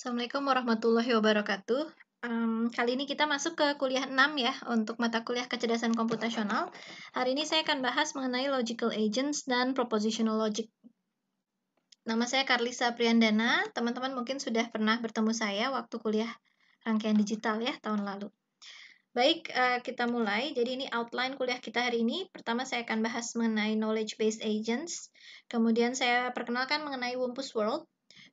Assalamualaikum warahmatullahi wabarakatuh. Um, kali ini kita masuk ke kuliah 6 ya untuk mata kuliah kecerdasan komputasional. Hari ini saya akan bahas mengenai logical agents dan propositional logic. Nama saya Karlisa Priandana. Teman-teman mungkin sudah pernah bertemu saya waktu kuliah rangkaian digital ya tahun lalu. Baik, eh, kita mulai. Jadi ini outline kuliah kita hari ini. Pertama saya akan bahas mengenai knowledge based agents. Kemudian saya perkenalkan mengenai Wumpus World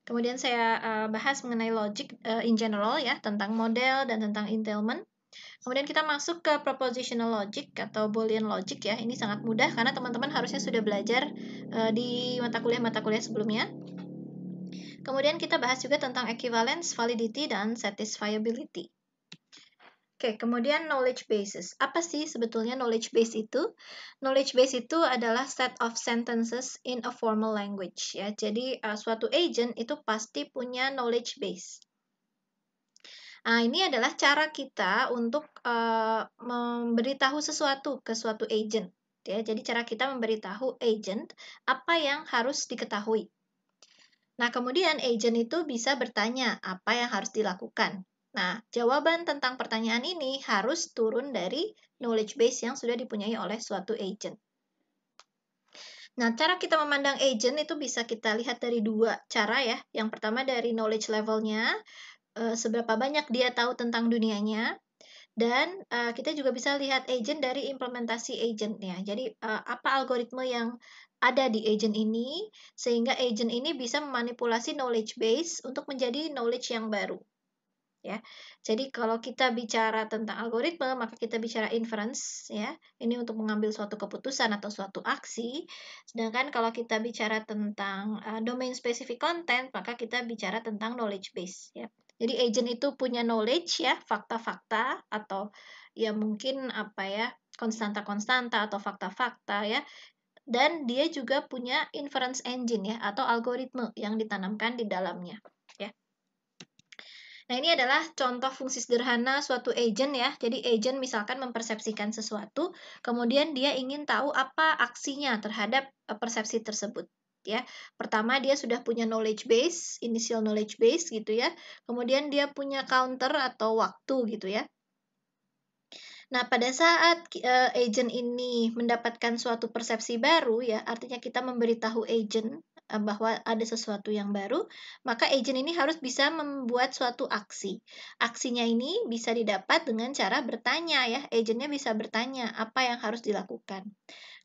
Kemudian saya uh, bahas mengenai logic uh, in general ya, tentang model dan tentang entailment. Kemudian kita masuk ke propositional logic atau boolean logic ya. Ini sangat mudah karena teman-teman harusnya sudah belajar uh, di mata kuliah-mata kuliah sebelumnya. Kemudian kita bahas juga tentang equivalence, validity, dan satisfiability. Oke, kemudian knowledge basis. Apa sih sebetulnya knowledge base itu? Knowledge base itu adalah set of sentences in a formal language. Ya, jadi uh, suatu agent itu pasti punya knowledge base. Nah, ini adalah cara kita untuk uh, memberitahu sesuatu ke suatu agent. Ya, jadi cara kita memberitahu agent apa yang harus diketahui. Nah, kemudian agent itu bisa bertanya apa yang harus dilakukan. Nah, jawaban tentang pertanyaan ini harus turun dari knowledge base yang sudah dipunyai oleh suatu agent. Nah, cara kita memandang agent itu bisa kita lihat dari dua cara ya. Yang pertama dari knowledge levelnya, eh, seberapa banyak dia tahu tentang dunianya, dan uh, kita juga bisa lihat agent dari implementasi agentnya. Jadi uh, apa algoritma yang ada di agent ini sehingga agent ini bisa memanipulasi knowledge base untuk menjadi knowledge yang baru ya. Jadi kalau kita bicara tentang algoritma, maka kita bicara inference ya. Ini untuk mengambil suatu keputusan atau suatu aksi. Sedangkan kalau kita bicara tentang uh, domain specific content, maka kita bicara tentang knowledge base ya. Jadi agent itu punya knowledge ya, fakta-fakta atau ya mungkin apa ya, konstanta-konstanta atau fakta-fakta ya dan dia juga punya inference engine ya atau algoritma yang ditanamkan di dalamnya. Nah, ini adalah contoh fungsi sederhana suatu agent ya. Jadi agent misalkan mempersepsikan sesuatu, kemudian dia ingin tahu apa aksinya terhadap e, persepsi tersebut ya. Pertama dia sudah punya knowledge base, initial knowledge base gitu ya. Kemudian dia punya counter atau waktu gitu ya. Nah, pada saat e, agent ini mendapatkan suatu persepsi baru ya, artinya kita memberitahu agent Eh, bahwa ada sesuatu yang baru, maka agent ini harus bisa membuat suatu aksi. Aksinya ini bisa didapat dengan cara bertanya ya. Agentnya bisa bertanya apa yang harus dilakukan.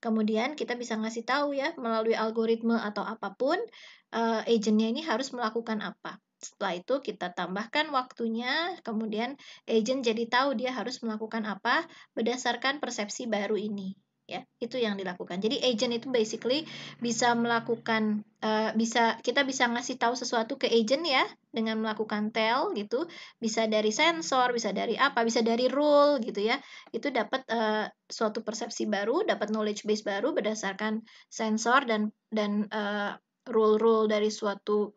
Kemudian kita bisa ngasih tahu ya melalui algoritme atau apapun uh, agentnya ini harus melakukan apa. Setelah itu kita tambahkan waktunya, kemudian agent jadi tahu dia harus melakukan apa berdasarkan persepsi baru ini ya itu yang dilakukan jadi agent itu basically bisa melakukan uh, bisa kita bisa ngasih tahu sesuatu ke agent ya dengan melakukan tell gitu bisa dari sensor bisa dari apa bisa dari rule gitu ya itu dapat uh, suatu persepsi baru dapat knowledge base baru berdasarkan sensor dan dan uh, eh, rule rule dari suatu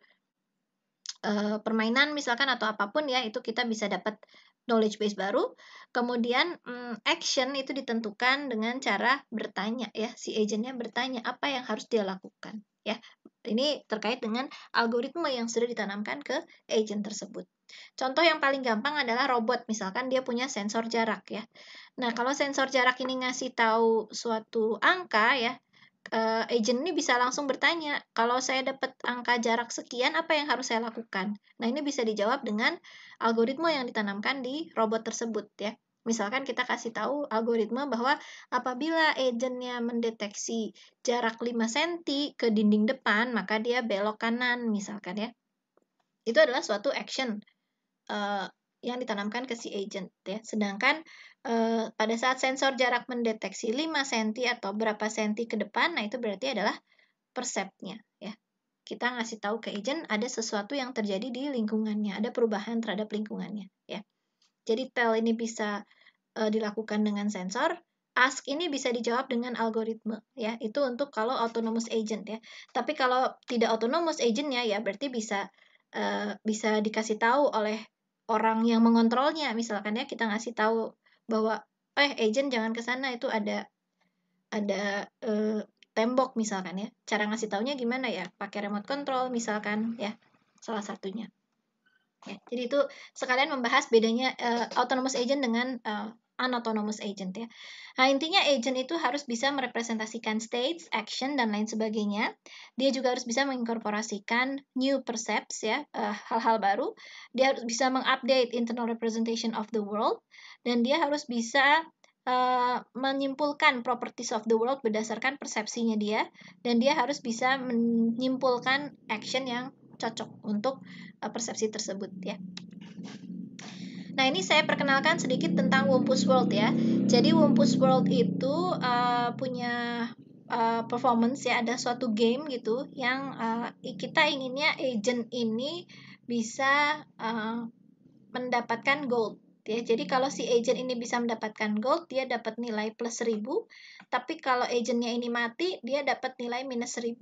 uh, permainan misalkan atau apapun ya itu kita bisa dapat knowledge base baru. Kemudian mm, action itu ditentukan dengan cara bertanya ya, si agentnya bertanya apa yang harus dia lakukan ya. Ini terkait dengan algoritma yang sudah ditanamkan ke agent tersebut. Contoh yang paling gampang adalah robot, misalkan dia punya sensor jarak ya. Nah, kalau sensor jarak ini ngasih tahu suatu angka ya, uh, agent ini bisa langsung bertanya, kalau saya dapat angka jarak sekian, apa yang harus saya lakukan? Nah, ini bisa dijawab dengan algoritma yang ditanamkan di robot tersebut ya. Misalkan kita kasih tahu algoritma bahwa apabila agentnya mendeteksi jarak 5 cm ke dinding depan, maka dia belok kanan misalkan ya. Itu adalah suatu action eh, yang ditanamkan ke si agent ya. Sedangkan eh, pada saat sensor jarak mendeteksi 5 cm atau berapa cm ke depan, nah itu berarti adalah perceptnya ya. Kita ngasih tahu ke agent ada sesuatu yang terjadi di lingkungannya, ada perubahan terhadap lingkungannya ya. Jadi tell ini bisa eh, dilakukan dengan sensor, ask ini bisa dijawab dengan algoritme ya itu untuk kalau autonomous agent ya tapi kalau tidak autonomous agentnya ya berarti bisa uh, bisa dikasih tahu oleh orang yang mengontrolnya misalkan ya kita ngasih tahu bahwa eh agent jangan ke sana itu ada ada eh, tembok misalkan ya cara ngasih taunya gimana ya pakai remote control misalkan ya salah satunya ya, jadi itu sekalian membahas bedanya eh, autonomous agent dengan eh, An autonomous agent ya. Nah, intinya agent itu harus bisa merepresentasikan states, action, dan lain sebagainya. Dia juga harus bisa menginkorporasikan new percepts ya, eh, hal-hal uh, baru. Dia harus bisa mengupdate internal representation of the world. Dan dia harus bisa uh, menyimpulkan properties of the world berdasarkan persepsinya dia. Dan dia harus bisa menyimpulkan action yang cocok untuk uh, persepsi tersebut ya. Nah, ini saya perkenalkan sedikit tentang Wumpus World ya. Jadi Wumpus World itu uh, punya uh, performance ya, ada suatu game gitu yang uh, kita inginnya agent ini bisa uh, mendapatkan gold ya. Jadi kalau si agent ini bisa mendapatkan gold, dia dapat nilai plus 1000, tapi kalau agentnya ini mati, dia dapat nilai minus 1000.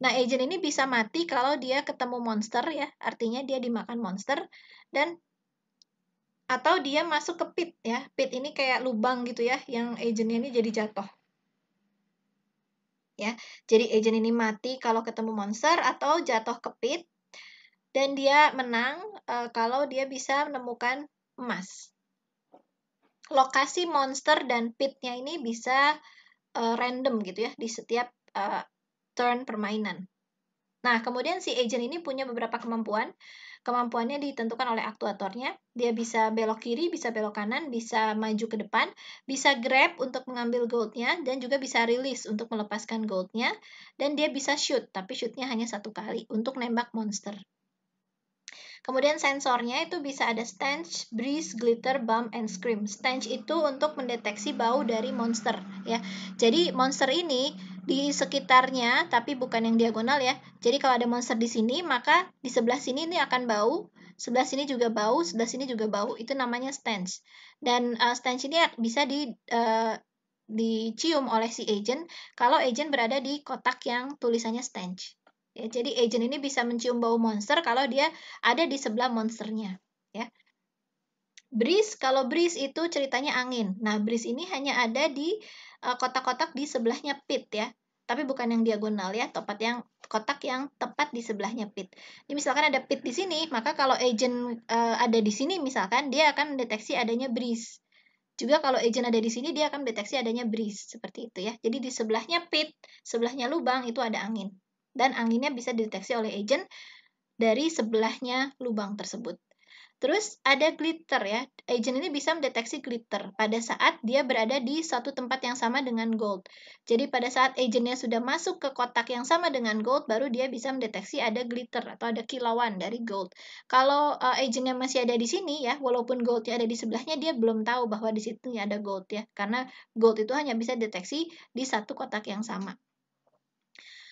Nah, agent ini bisa mati kalau dia ketemu monster ya, artinya dia dimakan monster dan atau dia masuk ke pit ya. Pit ini kayak lubang gitu ya yang agentnya ini jadi jatuh. Ya. Jadi agent ini mati kalau ketemu monster atau jatuh ke pit dan dia menang e, kalau dia bisa menemukan emas. Lokasi monster dan pitnya ini bisa e, random gitu ya di setiap e, turn permainan. Nah, kemudian si agent ini punya beberapa kemampuan. Kemampuannya ditentukan oleh aktuatornya. Dia bisa belok kiri, bisa belok kanan, bisa maju ke depan, bisa grab untuk mengambil goldnya, dan juga bisa release untuk melepaskan goldnya. Dan dia bisa shoot, tapi shootnya hanya satu kali untuk nembak monster. Kemudian sensornya itu bisa ada stench, breeze, glitter, bump, and scream. Stench itu untuk mendeteksi bau dari monster ya. Jadi monster ini di sekitarnya, tapi bukan yang diagonal ya. Jadi kalau ada monster di sini, maka di sebelah sini ini akan bau, sebelah sini juga bau, sebelah sini juga bau. Itu namanya stench. Dan uh, stench ini bisa di uh, dicium oleh si agent kalau agent berada di kotak yang tulisannya stench. Ya, jadi agent ini bisa mencium bau monster kalau dia ada di sebelah monsternya. Ya. Breeze, kalau breeze itu ceritanya angin. Nah, breeze ini hanya ada di Eh, kotak-kotak di sebelahnya pit ya. Tapi bukan yang diagonal ya, tepat yang kotak yang tepat di sebelahnya pit. Jadi misalkan ada pit di sini, maka kalau agent uh, ada di sini misalkan dia akan mendeteksi adanya breeze. Juga kalau agent ada di sini dia akan mendeteksi adanya breeze seperti itu ya. Jadi di sebelahnya pit, sebelahnya lubang itu ada angin dan anginnya bisa dideteksi oleh agent dari sebelahnya lubang tersebut. Terus ada glitter ya. Agent ini bisa mendeteksi glitter pada saat dia berada di satu tempat yang sama dengan gold. Jadi pada saat agentnya sudah masuk ke kotak yang sama dengan gold, baru dia bisa mendeteksi ada glitter atau ada kilauan dari gold. Kalau uh, agentnya masih ada di sini ya, walaupun goldnya ada di sebelahnya, dia belum tahu bahwa di situ ada gold ya. Karena gold itu hanya bisa deteksi di satu kotak yang sama.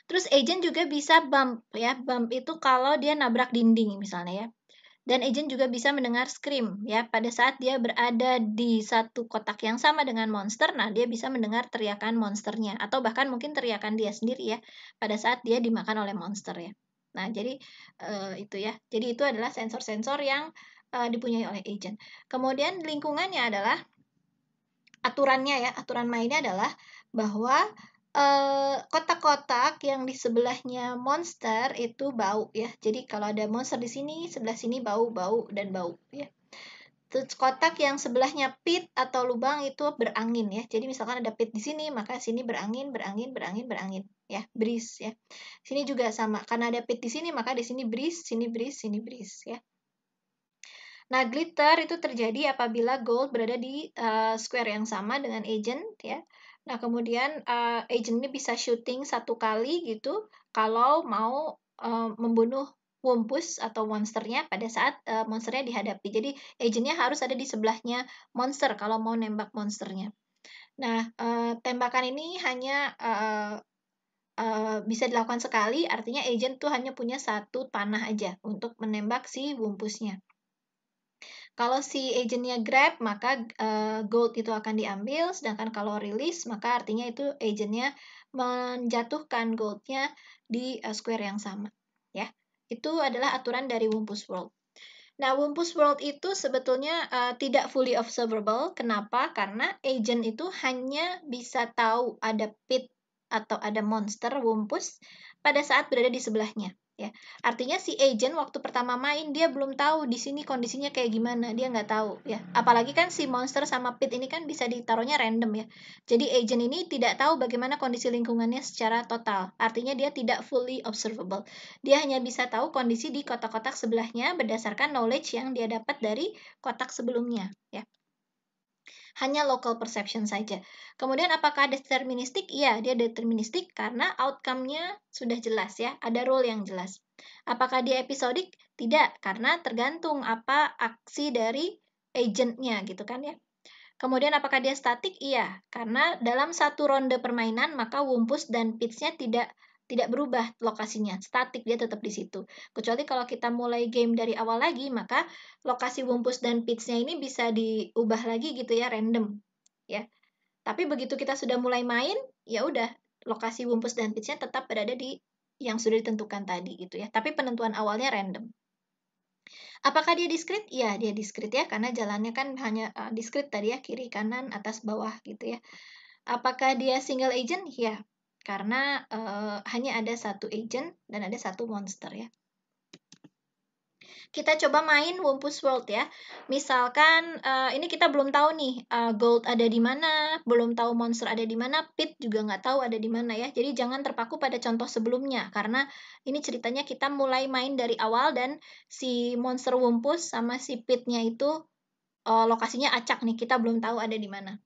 Terus agent juga bisa bump ya, bump itu kalau dia nabrak dinding misalnya ya dan agent juga bisa mendengar scream ya pada saat dia berada di satu kotak yang sama dengan monster. Nah, dia bisa mendengar teriakan monsternya atau bahkan mungkin teriakan dia sendiri ya pada saat dia dimakan oleh monster ya. Nah, jadi uh, itu ya. Jadi itu adalah sensor-sensor yang uh, dipunyai oleh agent. Kemudian lingkungannya adalah aturannya ya, aturan mainnya adalah bahwa Eh, kotak-kotak uh, yang di sebelahnya monster itu bau ya. Jadi kalau ada monster di sini, sebelah sini bau, bau dan bau ya. Terus kotak yang sebelahnya pit atau lubang itu berangin ya. Jadi misalkan ada pit di sini, maka sini berangin, berangin, berangin, berangin ya, breeze ya. Sini juga sama. Karena ada pit di sini, maka di sini breeze, sini breeze, sini breeze ya. Nah, glitter itu terjadi apabila gold berada di uh, square yang sama dengan agent ya. Nah, kemudian uh, eh, agent ini bisa syuting satu kali gitu kalau mau uh, membunuh wumpus atau monsternya pada saat uh, monsternya dihadapi. Jadi agentnya harus ada di sebelahnya monster kalau mau nembak monsternya. Nah, uh, tembakan ini hanya uh, uh, bisa dilakukan sekali, artinya agent tuh hanya punya satu panah aja untuk menembak si wumpusnya. Kalau si agentnya Grab, maka uh, gold itu akan diambil, sedangkan kalau release, maka artinya itu agentnya menjatuhkan goldnya di uh, square yang sama. Ya, itu adalah aturan dari Wumpus World. Nah, Wumpus World itu sebetulnya uh, tidak fully observable. Kenapa? Karena agent itu hanya bisa tahu ada pit atau ada monster Wumpus pada saat berada di sebelahnya ya artinya si agent waktu pertama main dia belum tahu di sini kondisinya kayak gimana dia nggak tahu ya apalagi kan si monster sama pit ini kan bisa ditaruhnya random ya jadi agent ini tidak tahu bagaimana kondisi lingkungannya secara total artinya dia tidak fully observable dia hanya bisa tahu kondisi di kotak-kotak sebelahnya berdasarkan knowledge yang dia dapat dari kotak sebelumnya ya hanya local perception saja. Kemudian apakah deterministik? Iya, dia deterministik karena outcome-nya sudah jelas ya, ada rule yang jelas. Apakah dia episodik? Tidak, karena tergantung apa aksi dari agentnya gitu kan ya. Kemudian apakah dia statik? Iya, karena dalam satu ronde permainan maka wumpus dan pitch-nya tidak tidak berubah lokasinya, statik dia tetap di situ. Kecuali kalau kita mulai game dari awal lagi, maka lokasi wumpus dan pitch-nya ini bisa diubah lagi gitu ya, random. Ya. Tapi begitu kita sudah mulai main, ya udah lokasi wumpus dan pitch-nya tetap berada di yang sudah ditentukan tadi gitu ya. Tapi penentuan awalnya random. Apakah dia diskrit? Ya, dia diskrit ya, karena jalannya kan hanya uh, eh, diskrit tadi ya, kiri, kanan, atas, bawah gitu ya. Apakah dia single agent? Ya, karena uh, hanya ada satu agent dan ada satu monster ya. Kita coba main Wumpus World ya. Misalkan uh, ini kita belum tahu nih uh, gold ada di mana, belum tahu monster ada di mana, pit juga nggak tahu ada di mana ya. Jadi jangan terpaku pada contoh sebelumnya karena ini ceritanya kita mulai main dari awal dan si monster Wumpus sama si pitnya itu uh, lokasinya acak nih kita belum tahu ada di mana.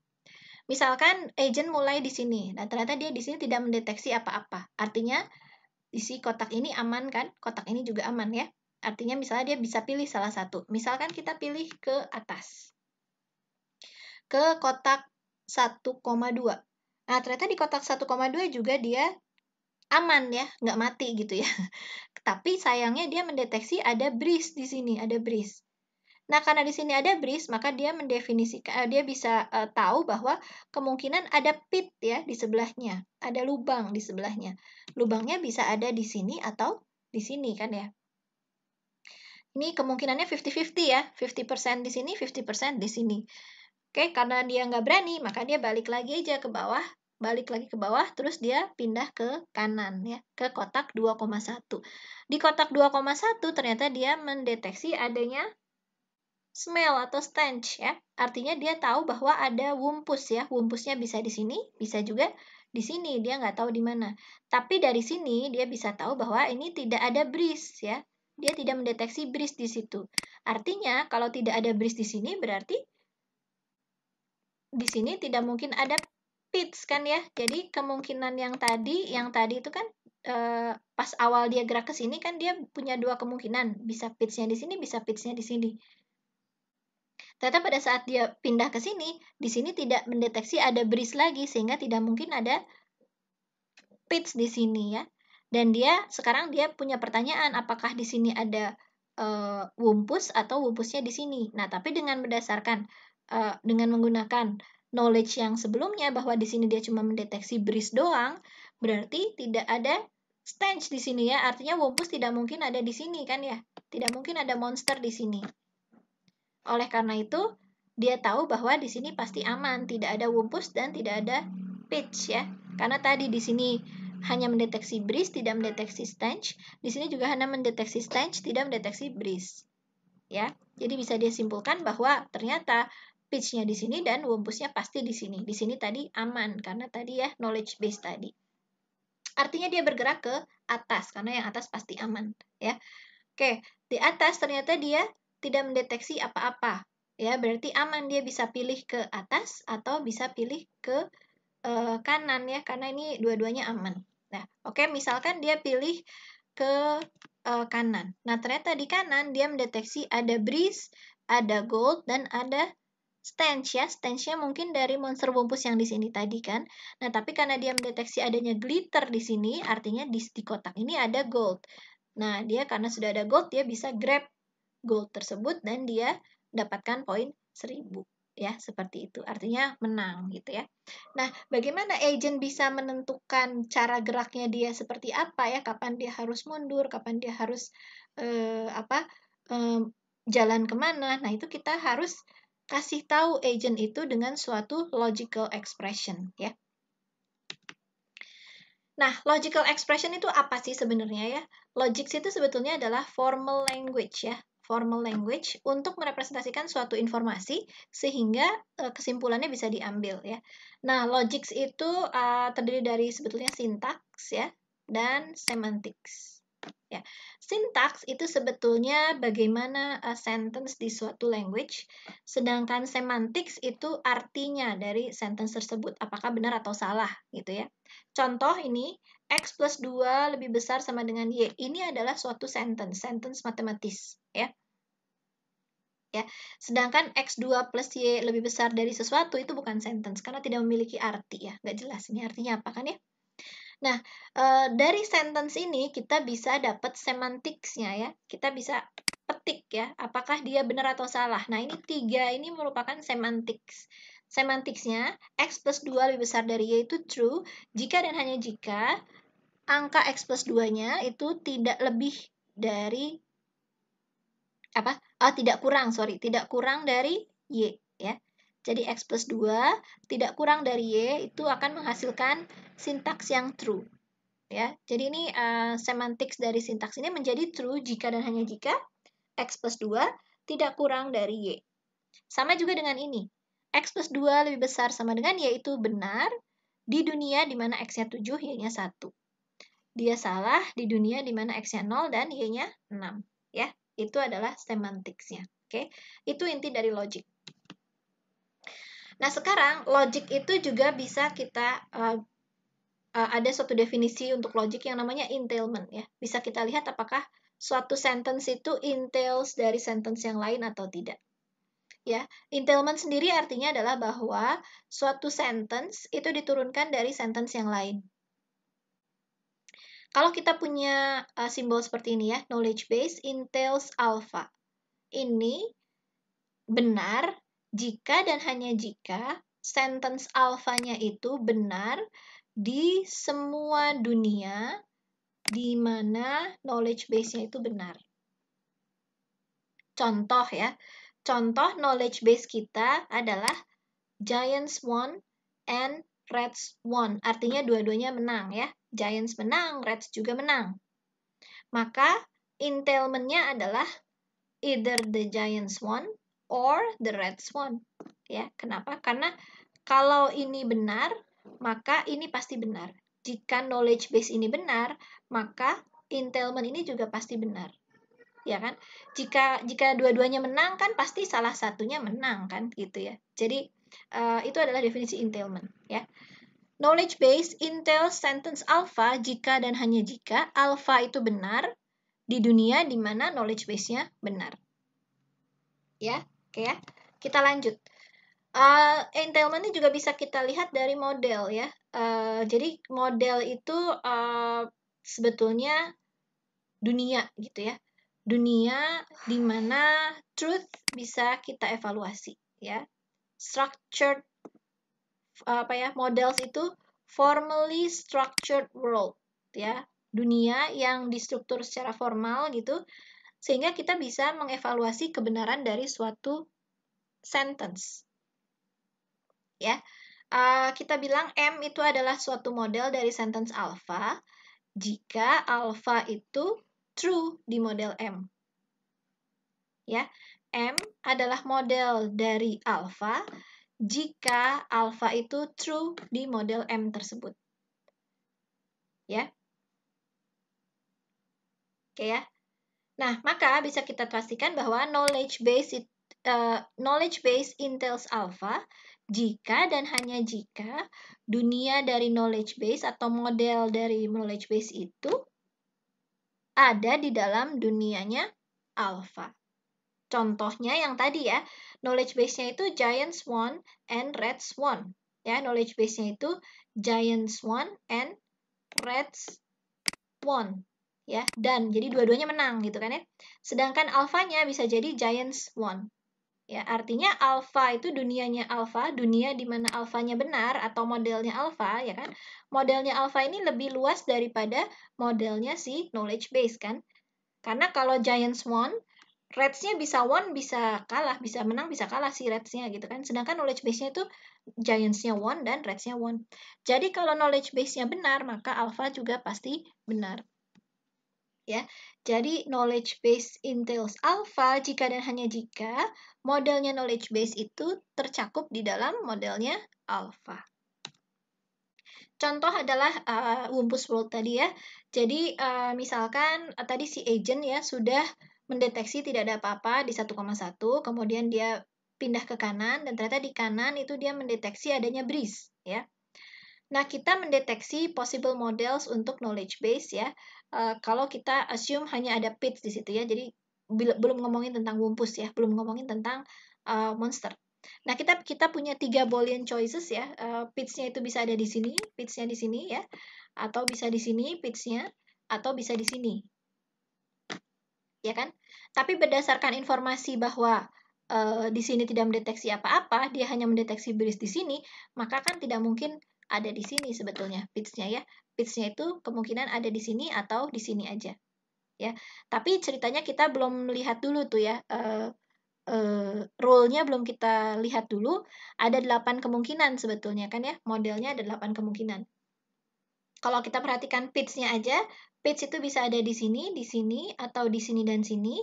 Misalkan agent mulai di sini, dan nah, ternyata dia di sini tidak mendeteksi apa-apa. Artinya isi kotak ini aman kan? Kotak ini juga aman ya. Artinya misalnya dia bisa pilih salah satu. Misalkan kita pilih ke atas. Ke kotak 1,2. Nah, ternyata di kotak 1,2 juga dia aman ya, nggak mati gitu ya. Tapi sayangnya dia mendeteksi ada breeze di sini, ada breeze. Nah, karena di sini ada breeze, maka dia mendefinisikan eh, dia bisa uh, tahu bahwa kemungkinan ada pit ya di sebelahnya, ada lubang di sebelahnya. Lubangnya bisa ada di sini atau di sini kan ya. Ini kemungkinannya 50-50 ya, 50% di sini, 50% di sini. Oke, karena dia nggak berani, maka dia balik lagi aja ke bawah, balik lagi ke bawah, terus dia pindah ke kanan ya, ke kotak 2,1. Di kotak 2,1 ternyata dia mendeteksi adanya smell atau stench ya. Artinya dia tahu bahwa ada wumpus ya. Wumpusnya bisa di sini, bisa juga di sini. Dia nggak tahu di mana. Tapi dari sini dia bisa tahu bahwa ini tidak ada breeze ya. Dia tidak mendeteksi breeze di situ. Artinya kalau tidak ada breeze di sini berarti di sini tidak mungkin ada pits kan ya. Jadi kemungkinan yang tadi, yang tadi itu kan Uh, pas awal dia gerak ke sini kan dia punya dua kemungkinan bisa pitsnya di sini bisa pitsnya di sini Ternyata pada saat dia pindah ke sini, di sini tidak mendeteksi ada breeze lagi sehingga tidak mungkin ada pitch di sini ya. Dan dia sekarang dia punya pertanyaan apakah di sini ada uh, wumpus atau wumpusnya di sini. Nah, tapi dengan berdasarkan uh, dengan menggunakan knowledge yang sebelumnya bahwa di sini dia cuma mendeteksi breeze doang, berarti tidak ada stench di sini ya. Artinya wumpus tidak mungkin ada di sini kan ya. Tidak mungkin ada monster di sini. Oleh karena itu, dia tahu bahwa di sini pasti aman, tidak ada wumpus dan tidak ada pitch ya. Karena tadi di sini hanya mendeteksi breeze, tidak mendeteksi stench. Di sini juga hanya mendeteksi stench, tidak mendeteksi breeze. Ya. Jadi bisa dia simpulkan bahwa ternyata pitch-nya di sini dan wumpusnya pasti di sini. Di sini tadi aman karena tadi ya knowledge base tadi. Artinya dia bergerak ke atas karena yang atas pasti aman, ya. Oke, di atas ternyata dia tidak mendeteksi apa-apa. Ya, berarti aman dia bisa pilih ke atas atau bisa pilih ke uh, kanan ya karena ini dua-duanya aman. Nah, oke okay, misalkan dia pilih ke uh, kanan. Nah, ternyata di kanan dia mendeteksi ada breeze, ada gold dan ada stench ya. Stenchnya mungkin dari monster bungkus yang di sini tadi kan. Nah, tapi karena dia mendeteksi adanya glitter di sini, artinya di, di kotak ini ada gold. Nah, dia karena sudah ada gold, dia bisa grab goal tersebut dan dia dapatkan poin 1000 ya seperti itu artinya menang gitu ya nah bagaimana agent bisa menentukan cara geraknya dia seperti apa ya kapan dia harus mundur kapan dia harus eh, apa eh, jalan kemana nah itu kita harus kasih tahu agent itu dengan suatu logical expression ya Nah, logical expression itu apa sih sebenarnya ya? Logics itu sebetulnya adalah formal language ya formal language untuk merepresentasikan suatu informasi sehingga uh, kesimpulannya bisa diambil ya. Nah, logics itu uh, terdiri dari sebetulnya sintaks ya dan semantics. Ya. Sintaks itu sebetulnya bagaimana a eh, sentence di suatu language, sedangkan semantics itu artinya dari sentence tersebut, apakah benar atau salah gitu ya. Contoh ini X plus 2 lebih besar sama dengan Y. Ini adalah suatu sentence, sentence matematis. ya. ya. Sedangkan X2 plus Y lebih besar dari sesuatu itu bukan sentence, karena tidak memiliki arti. ya. Nggak jelas ini artinya apa kan ya. Nah, e, dari sentence ini kita bisa dapat semantiksnya ya. Kita bisa petik ya, apakah dia benar atau salah. Nah, ini tiga ini merupakan semantics. Semantiksnya, X plus 2 lebih besar dari Y itu true jika dan hanya jika angka X plus 2-nya itu tidak lebih dari apa? Oh, tidak kurang, sorry, tidak kurang dari Y ya. Jadi X plus 2 tidak kurang dari Y itu akan menghasilkan sintaks yang true. Ya, jadi ini uh, semantics dari sintaks ini menjadi true jika dan hanya jika X plus 2 tidak kurang dari Y. Sama juga dengan ini. X plus 2 lebih besar sama dengan yaitu benar di dunia di mana X-nya 7, Y-nya 1. Dia salah di dunia di mana X-nya 0 dan Y-nya 6. Ya, itu adalah semantiknya. Oke, itu inti dari logic. Nah, sekarang logic itu juga bisa kita uh, uh, ada suatu definisi untuk logic yang namanya entailment ya. Bisa kita lihat apakah suatu sentence itu entails dari sentence yang lain atau tidak. Ya, entailment sendiri artinya adalah bahwa suatu sentence itu diturunkan dari sentence yang lain. Kalau kita punya uh, simbol seperti ini ya, knowledge base entails alpha. Ini benar jika dan hanya jika sentence alfanya itu benar di semua dunia di mana knowledge base-nya itu benar. Contoh ya, Contoh knowledge base kita adalah Giants won and Reds won. Artinya dua-duanya menang ya. Giants menang, Reds juga menang. Maka entailment-nya adalah either the Giants won or the Reds won. Ya, kenapa? Karena kalau ini benar, maka ini pasti benar. Jika knowledge base ini benar, maka entailment ini juga pasti benar ya kan jika jika dua-duanya menang kan pasti salah satunya menang kan gitu ya jadi uh, itu adalah definisi entailment ya knowledge base entail sentence alpha jika dan hanya jika alpha itu benar di dunia di mana knowledge base-nya benar ya oke ya kita lanjut Uh, eh, entailment ini juga bisa kita lihat dari model ya. Uh, jadi model itu uh, sebetulnya dunia gitu ya dunia di mana truth bisa kita evaluasi ya. Structured apa ya models itu formally structured world ya dunia yang distruktur secara formal gitu sehingga kita bisa mengevaluasi kebenaran dari suatu sentence ya uh, kita bilang m itu adalah suatu model dari sentence alpha jika alpha itu true di model M. Ya, M adalah model dari alfa jika alfa itu true di model M tersebut. Ya. Oke ya. Nah, maka bisa kita pastikan bahwa knowledge base it, uh, knowledge base entails alpha jika dan hanya jika dunia dari knowledge base atau model dari knowledge base itu ada di dalam dunianya Alpha. Contohnya yang tadi ya, knowledge base-nya itu giant swan and red swan. Ya, knowledge base-nya itu giant swan and red swan. Ya, dan jadi dua-duanya menang gitu kan ya. Sedangkan alfanya bisa jadi giant swan. Ya, artinya alfa itu dunianya alfa, dunia di mana alfanya benar atau modelnya alfa, ya kan? Modelnya alfa ini lebih luas daripada modelnya si knowledge base kan? Karena kalau giants won, Reds-nya bisa won, bisa kalah, bisa menang, bisa kalah si Reds-nya gitu kan. Sedangkan knowledge base-nya itu Giants-nya won dan Reds-nya won. Jadi kalau knowledge base-nya benar, maka alpha juga pasti benar ya. Jadi knowledge base entails alpha jika dan hanya jika modelnya knowledge base itu tercakup di dalam modelnya alpha. Contoh adalah uh, Wumpus World tadi ya. Jadi uh, misalkan uh, tadi si agent ya sudah mendeteksi tidak ada apa-apa di 1,1, kemudian dia pindah ke kanan dan ternyata di kanan itu dia mendeteksi adanya breeze ya. Nah, kita mendeteksi possible models untuk knowledge base ya. Eh, kalau kita assume hanya ada pits di situ ya. Jadi belum ngomongin tentang wumpus ya, belum ngomongin tentang uh, monster. Nah, kita kita punya tiga boolean choices ya. Uh, pitsnya itu bisa ada di sini, pitsnya di sini ya. Atau bisa di sini pitsnya, atau bisa di sini. Ya kan? Tapi berdasarkan informasi bahwa uh, di sini tidak mendeteksi apa-apa, dia hanya mendeteksi beris di sini, maka kan tidak mungkin ada di sini sebetulnya pitch-nya ya pitch-nya itu kemungkinan ada di sini atau di sini aja. Ya, tapi ceritanya kita belum lihat dulu tuh ya. Uh, uh, rule-nya belum kita lihat dulu. Ada 8 kemungkinan sebetulnya kan ya. Modelnya ada 8 kemungkinan. Kalau kita perhatikan pitch-nya aja, pitch itu bisa ada di sini, di sini, atau di sini dan sini.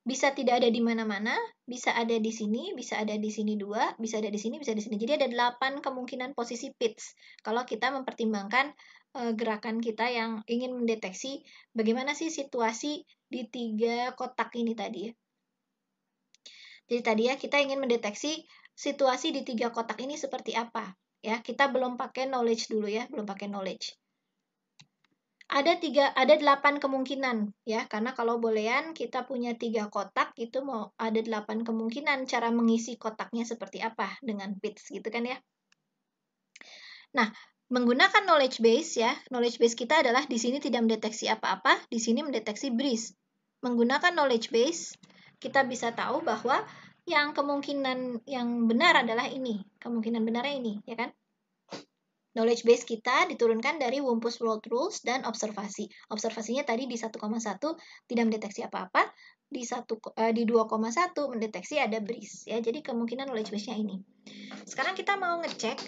Bisa tidak ada di mana-mana, bisa ada di sini, bisa ada di sini dua, bisa ada di sini, bisa di sini. Jadi ada 8 kemungkinan posisi pitch kalau kita mempertimbangkan Eh, gerakan kita yang ingin mendeteksi bagaimana sih situasi di tiga kotak ini tadi. Jadi tadi ya kita ingin mendeteksi situasi di tiga kotak ini seperti apa. Ya, kita belum pakai knowledge dulu ya, belum pakai knowledge. Ada tiga, ada delapan kemungkinan ya, karena kalau boolean kita punya tiga kotak itu mau ada delapan kemungkinan cara mengisi kotaknya seperti apa dengan bits gitu kan ya. Nah, menggunakan knowledge base ya. Knowledge base kita adalah di sini tidak mendeteksi apa-apa, di sini mendeteksi breeze. Menggunakan knowledge base, kita bisa tahu bahwa yang kemungkinan yang benar adalah ini. Kemungkinan benarnya ini, ya kan? Knowledge base kita diturunkan dari Wumpus World Rules dan observasi. Observasinya tadi di 1,1 tidak mendeteksi apa-apa, di 1 eh, di 2,1 mendeteksi ada breeze ya. Jadi kemungkinan knowledge base-nya ini. Sekarang kita mau ngecek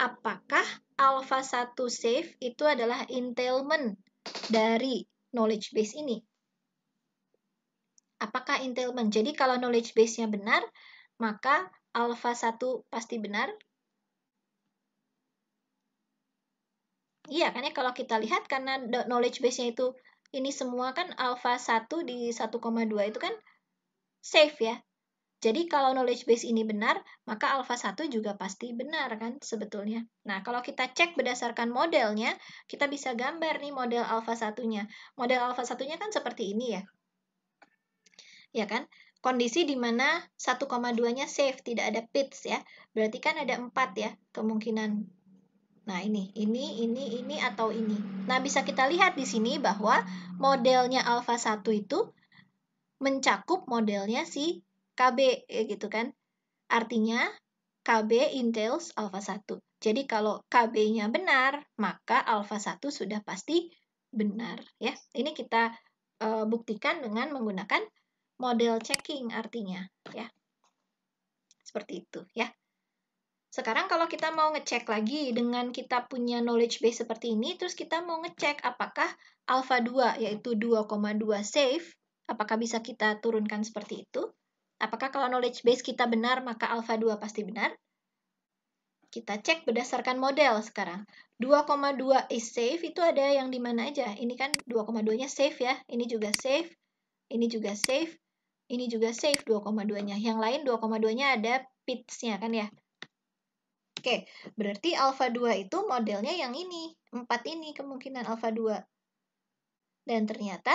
apakah alpha 1 save itu adalah entailment dari knowledge base ini? Apakah entailment? Jadi kalau knowledge base-nya benar, maka alpha 1 pasti benar. Iya, karena kalau kita lihat karena knowledge base-nya itu ini semua kan alpha 1 di 1,2 itu kan safe ya. Jadi kalau knowledge base ini benar, maka alfa 1 juga pasti benar kan sebetulnya. Nah, kalau kita cek berdasarkan modelnya, kita bisa gambar nih model alfa satunya. Model alfa satunya kan seperti ini ya. Ya kan? Kondisi di mana 1,2-nya safe, tidak ada pits ya. Berarti kan ada 4 ya kemungkinan. Nah, ini, ini, ini, ini, atau ini. Nah, bisa kita lihat di sini bahwa modelnya alfa 1 itu mencakup modelnya si KB ya gitu kan. Artinya KB entails alfa 1. Jadi kalau KB-nya benar, maka alfa 1 sudah pasti benar ya. Ini kita e, buktikan dengan menggunakan model checking artinya ya. Seperti itu ya. Sekarang kalau kita mau ngecek lagi dengan kita punya knowledge base seperti ini, terus kita mau ngecek apakah alfa 2 yaitu 2,2 safe, apakah bisa kita turunkan seperti itu? Apakah kalau knowledge base kita benar, maka alfa 2 pasti benar? Kita cek berdasarkan model sekarang. 2,2 is safe itu ada yang di mana aja. Ini kan 2,2-nya safe ya. Ini juga safe, ini juga safe, ini juga safe 2,2-nya. Yang lain 2,2-nya ada pits-nya kan ya. Oke, berarti alfa 2 itu modelnya yang ini. 4 ini kemungkinan alfa 2. Dan ternyata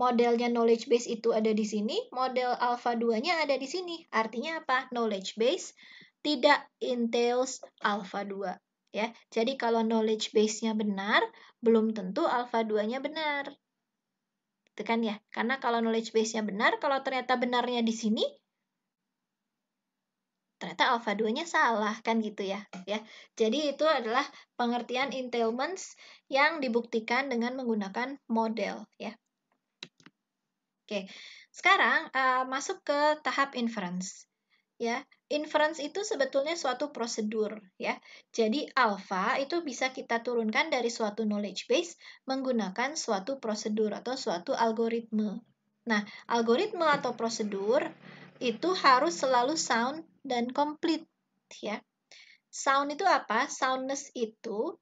modelnya knowledge base itu ada di sini, model alpha 2-nya ada di sini. Artinya apa? Knowledge base tidak entails alpha 2. Ya, jadi kalau knowledge base-nya benar, belum tentu alpha 2-nya benar. Itu kan ya. Karena kalau knowledge base-nya benar, kalau ternyata benarnya di sini, ternyata alpha 2-nya salah kan gitu ya. Ya. Jadi itu adalah pengertian entailments yang dibuktikan dengan menggunakan model ya. Oke, sekarang uh, masuk ke tahap inference. Ya, inference itu sebetulnya suatu prosedur ya. Jadi alpha itu bisa kita turunkan dari suatu knowledge base menggunakan suatu prosedur atau suatu algoritme. Nah, algoritme atau prosedur itu harus selalu sound dan complete ya. Sound itu apa? Soundness itu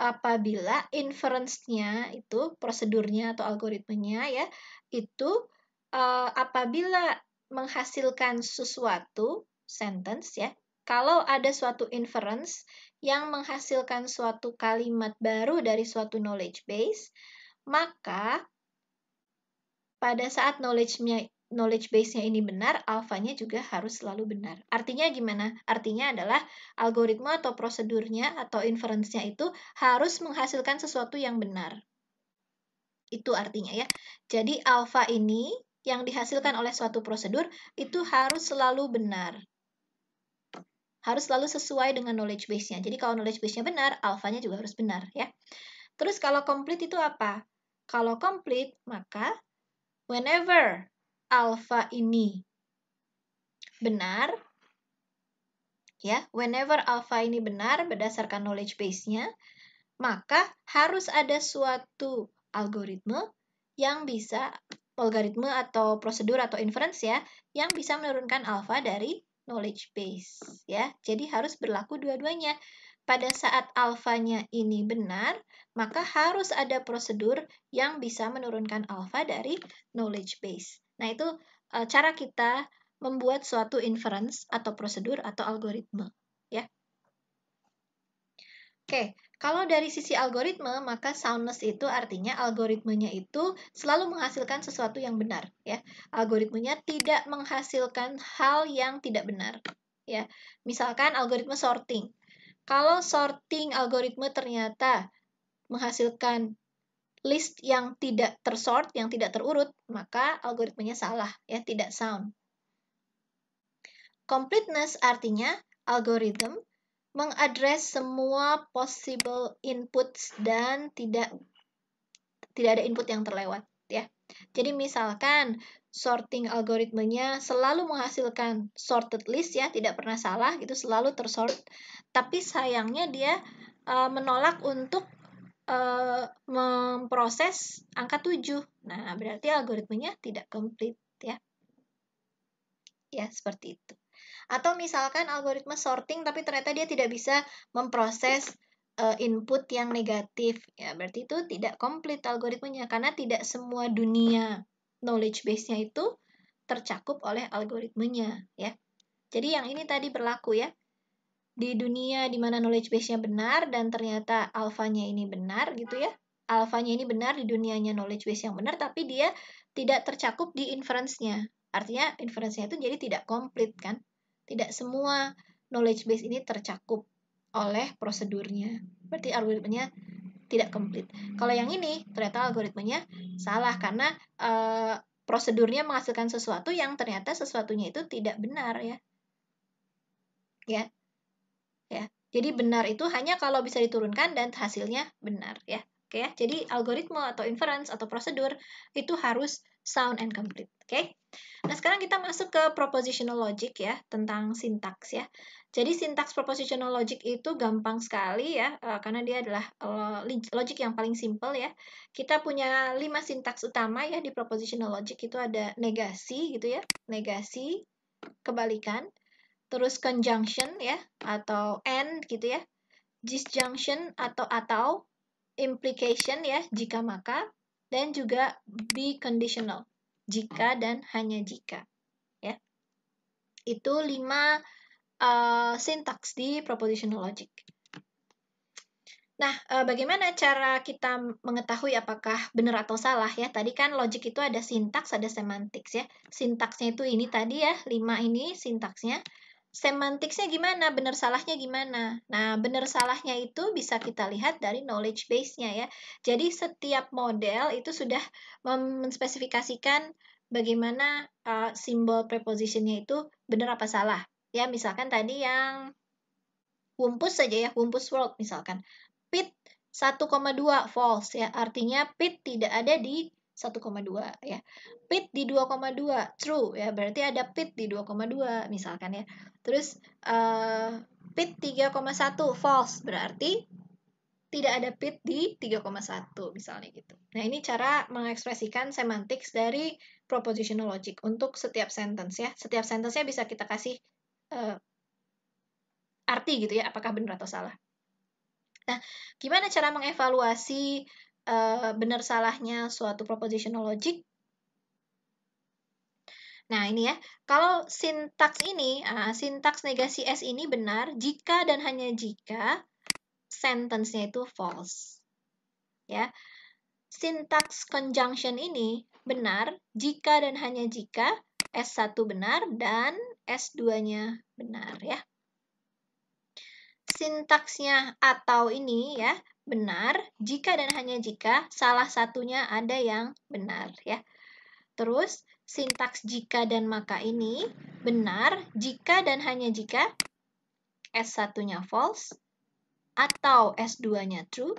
apabila inference-nya itu prosedurnya atau algoritmenya ya itu uh, apabila menghasilkan sesuatu sentence ya kalau ada suatu inference yang menghasilkan suatu kalimat baru dari suatu knowledge base maka pada saat knowledge-nya knowledge base-nya ini benar, alfanya juga harus selalu benar. Artinya gimana? Artinya adalah algoritma atau prosedurnya atau inference-nya itu harus menghasilkan sesuatu yang benar. Itu artinya ya. Jadi alfa ini yang dihasilkan oleh suatu prosedur itu harus selalu benar. Harus selalu sesuai dengan knowledge base-nya. Jadi kalau knowledge base-nya benar, alfanya juga harus benar ya. Terus kalau complete itu apa? Kalau complete, maka whenever alfa ini benar, ya, whenever alfa ini benar berdasarkan knowledge base-nya, maka harus ada suatu algoritma yang bisa algoritma atau prosedur atau inference ya yang bisa menurunkan alfa dari knowledge base ya. Jadi harus berlaku dua-duanya. Pada saat alfanya ini benar, maka harus ada prosedur yang bisa menurunkan alfa dari knowledge base. Nah, itu e, cara kita membuat suatu inference atau prosedur atau algoritma ya. Oke, kalau dari sisi algoritma, maka soundness itu artinya algoritmenya itu selalu menghasilkan sesuatu yang benar, ya. Algoritmenya tidak menghasilkan hal yang tidak benar, ya. Misalkan algoritma sorting. Kalau sorting algoritma ternyata menghasilkan list yang tidak tersort, yang tidak terurut, maka algoritmenya salah, ya, tidak sound. Completeness artinya algoritma mengadres semua possible inputs dan tidak tidak ada input yang terlewat ya. Jadi misalkan sorting algoritmenya selalu menghasilkan sorted list ya, tidak pernah salah gitu, selalu tersort. Tapi sayangnya dia uh, menolak untuk uh, memproses angka 7. Nah, berarti algoritmenya tidak komplit ya. Ya, seperti itu. Atau misalkan algoritma sorting tapi ternyata dia tidak bisa memproses uh, input yang negatif. Ya, berarti itu tidak komplit algoritmenya karena tidak semua dunia knowledge base-nya itu tercakup oleh algoritmenya, ya. Jadi yang ini tadi berlaku ya. Di dunia di mana knowledge base-nya benar dan ternyata alfanya ini benar gitu ya. Alfanya ini benar di dunianya knowledge base yang benar tapi dia tidak tercakup di inference-nya. Artinya inference-nya itu jadi tidak komplit kan? tidak semua knowledge base ini tercakup oleh prosedurnya. Berarti algoritmenya tidak komplit. Kalau yang ini ternyata algoritmenya salah karena uh, prosedurnya menghasilkan sesuatu yang ternyata sesuatunya itu tidak benar ya. Ya. Ya. Jadi benar itu hanya kalau bisa diturunkan dan hasilnya benar ya. Oke ya? Jadi algoritma atau inference atau prosedur itu harus sound and complete. Oke. Nah, sekarang kita masuk ke propositional logic ya, tentang sintaks ya. Jadi sintaks propositional logic itu gampang sekali ya, eh, karena dia adalah eh, logic yang paling simple ya. Kita punya lima sintaks utama ya di propositional logic itu ada negasi gitu ya, negasi, kebalikan, terus conjunction ya atau and gitu ya, disjunction atau atau implication ya, jika maka, dan juga be conditional, jika dan hanya jika. Ya. Itu lima uh, sintaks di propositional logic. Nah, uh, bagaimana cara kita mengetahui apakah benar atau salah ya? Tadi kan logic itu ada sintaks, ada semantik ya. Sintaksnya itu ini tadi ya, lima ini sintaksnya. Semantiknya gimana, benar salahnya gimana. Nah, benar salahnya itu bisa kita lihat dari knowledge base-nya ya. Jadi setiap model itu sudah menspesifikasikan bagaimana uh, simbol preposition-nya itu benar apa salah. Ya, misalkan tadi yang Wumpus saja ya, Wumpus World misalkan. Pit 1,2 false ya, artinya pit tidak ada di 1,2 ya. Pit di 2,2 true ya. Berarti ada pit di 2,2 misalkan ya. Terus uh, pit 3,1 false berarti tidak ada pit di 3,1 misalnya gitu. Nah, ini cara mengekspresikan semantik dari propositional logic untuk setiap sentence ya. Setiap sentence-nya bisa kita kasih uh, arti gitu ya, apakah benar atau salah. Nah, gimana cara mengevaluasi Eh, benar salahnya suatu propositional logic. Nah, ini ya. Kalau sintaks ini, uh, sintaks negasi S ini benar jika dan hanya jika sentence-nya itu false. Ya. Sintaks conjunction ini benar jika dan hanya jika S1 benar dan S2-nya benar ya. Sintaksnya atau ini ya, benar jika dan hanya jika salah satunya ada yang benar ya. Terus sintaks jika dan maka ini benar jika dan hanya jika S1-nya false atau S2-nya true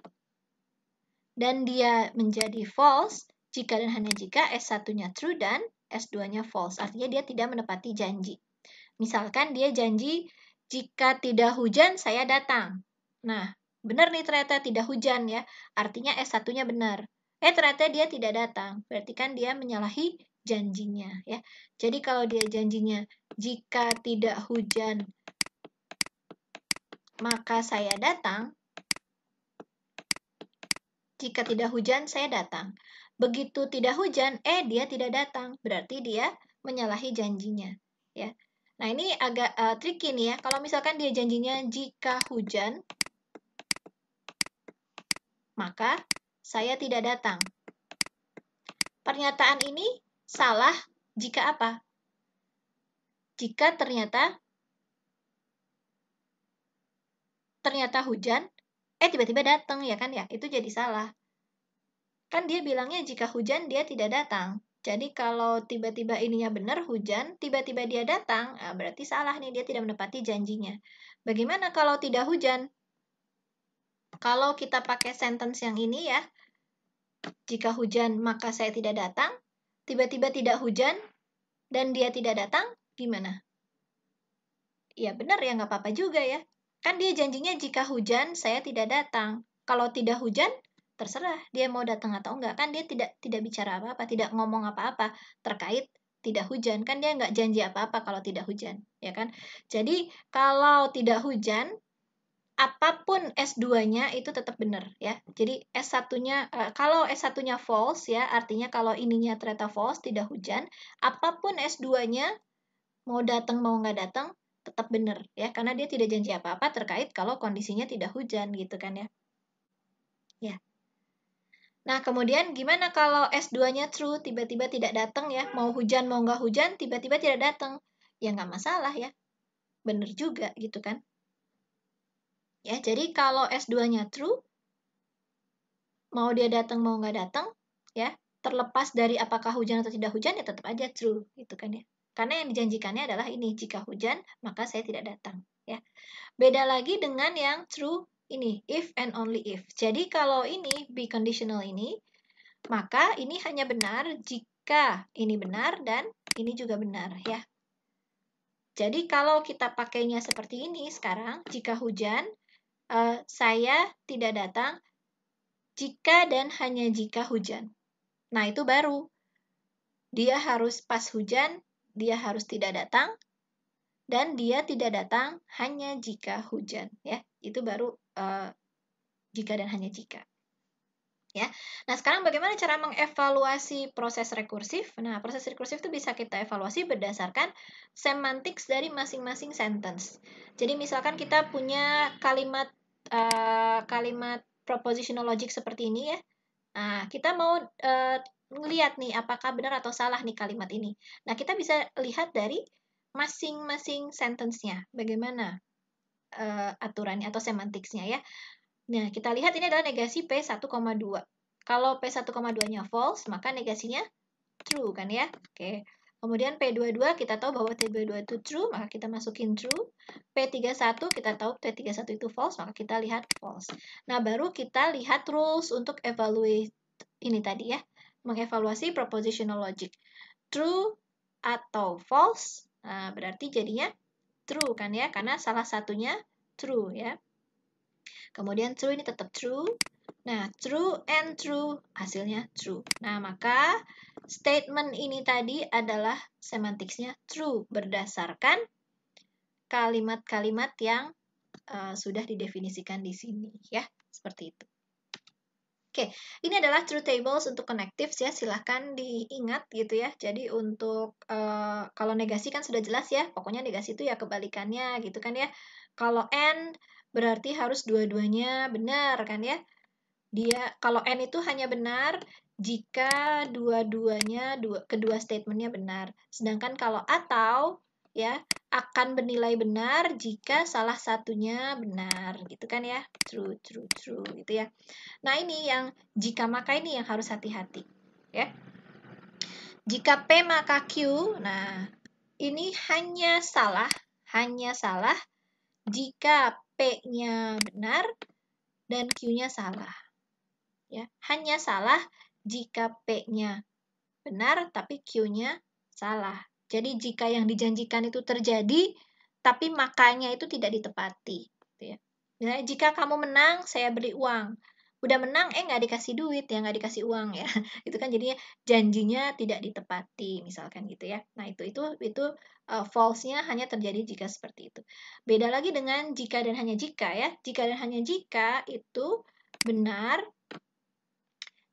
dan dia menjadi false jika dan hanya jika S1-nya true dan S2-nya false. Artinya dia tidak menepati janji. Misalkan dia janji jika tidak hujan saya datang. Nah, Benar nih ternyata tidak hujan ya, artinya S1-nya benar. Eh ternyata dia tidak datang, berarti kan dia menyalahi janjinya ya. Jadi kalau dia janjinya jika tidak hujan maka saya datang. Jika tidak hujan saya datang. Begitu tidak hujan, eh dia tidak datang, berarti dia menyalahi janjinya ya. Nah, ini agak uh, tricky nih ya. Kalau misalkan dia janjinya jika hujan maka saya tidak datang. Pernyataan ini salah jika apa? Jika ternyata ternyata hujan, eh tiba-tiba datang ya kan ya, itu jadi salah. Kan dia bilangnya jika hujan dia tidak datang. Jadi kalau tiba-tiba ininya benar hujan, tiba-tiba dia datang, ah, berarti salah nih dia tidak menepati janjinya. Bagaimana kalau tidak hujan? kalau kita pakai sentence yang ini ya, jika hujan maka saya tidak datang, tiba-tiba tidak hujan, dan dia tidak datang, gimana? Ya benar ya, nggak apa-apa juga ya. Kan dia janjinya jika hujan, saya tidak datang. Kalau tidak hujan, terserah dia mau datang atau enggak. Kan dia tidak tidak bicara apa-apa, tidak ngomong apa-apa terkait tidak hujan. Kan dia nggak janji apa-apa kalau tidak hujan, ya kan? Jadi, kalau tidak hujan, apapun S2-nya itu tetap benar ya. Jadi S1-nya eh, kalau S1-nya false ya, artinya kalau ininya ternyata false tidak hujan, apapun S2-nya mau datang mau nggak datang tetap benar ya karena dia tidak janji apa-apa terkait kalau kondisinya tidak hujan gitu kan ya. Ya. Nah, kemudian gimana kalau S2-nya true tiba-tiba tidak datang ya, mau hujan mau nggak hujan tiba-tiba tidak datang. Ya nggak masalah ya. Benar juga gitu kan. Ya, jadi kalau S2-nya true, mau dia datang mau nggak datang, ya terlepas dari apakah hujan atau tidak hujan ya tetap aja true gitu kan ya. Karena yang dijanjikannya adalah ini jika hujan maka saya tidak datang ya. Beda lagi dengan yang true ini if and only if. Jadi kalau ini be conditional ini maka ini hanya benar jika ini benar dan ini juga benar ya. Jadi kalau kita pakainya seperti ini sekarang, jika hujan, uh, saya tidak datang jika dan hanya jika hujan. Nah, itu baru. Dia harus pas hujan, dia harus tidak datang, dan dia tidak datang hanya jika hujan ya itu baru uh, jika dan hanya jika ya nah sekarang bagaimana cara mengevaluasi proses rekursif nah proses rekursif itu bisa kita evaluasi berdasarkan semantik dari masing-masing sentence jadi misalkan kita punya kalimat uh, kalimat propositional logic seperti ini ya. Nah, kita mau uh, nih apakah benar atau salah nih kalimat ini. Nah, kita bisa lihat dari masing-masing sentence-nya. Bagaimana uh, aturannya atau semantiknya ya. Nah, kita lihat ini adalah negasi P1,2. Kalau P1,2-nya false, maka negasinya true kan ya. Oke. Kemudian P22 kita tahu bahwa T22 itu true, maka kita masukin true. P31 kita tahu T31 itu false, maka kita lihat false. Nah, baru kita lihat rules untuk evaluate ini tadi ya, mengevaluasi propositional logic. True atau false, nah, berarti jadinya true kan ya, karena salah satunya true ya. Kemudian true ini tetap true, Nah, true and true hasilnya true. Nah, maka statement ini tadi adalah semantiknya true berdasarkan kalimat-kalimat yang uh, sudah didefinisikan di sini ya, seperti itu. Oke, ini adalah true tables untuk connectives ya, silahkan diingat gitu ya. Jadi untuk e, kalau negasi kan sudah jelas ya, pokoknya negasi itu ya kebalikannya gitu kan ya. Kalau and berarti harus dua-duanya benar kan ya dia kalau n itu hanya benar jika dua-duanya dua kedua statementnya benar. Sedangkan kalau atau ya akan bernilai benar jika salah satunya benar gitu kan ya true true true gitu ya nah ini yang jika maka ini yang harus hati-hati ya jika p maka q nah ini hanya salah hanya salah jika p-nya benar dan q-nya salah Ya, hanya salah jika P-nya benar tapi Q-nya salah. Jadi jika yang dijanjikan itu terjadi tapi makanya itu tidak ditepati. Gitu ya. Nah, jika kamu menang, saya beri uang. Udah menang, eh nggak dikasih duit, ya nggak dikasih uang ya. Itu kan jadinya janjinya tidak ditepati, misalkan gitu ya. Nah itu itu itu uh, false-nya hanya terjadi jika seperti itu. Beda lagi dengan jika dan hanya jika ya. Jika dan hanya jika itu benar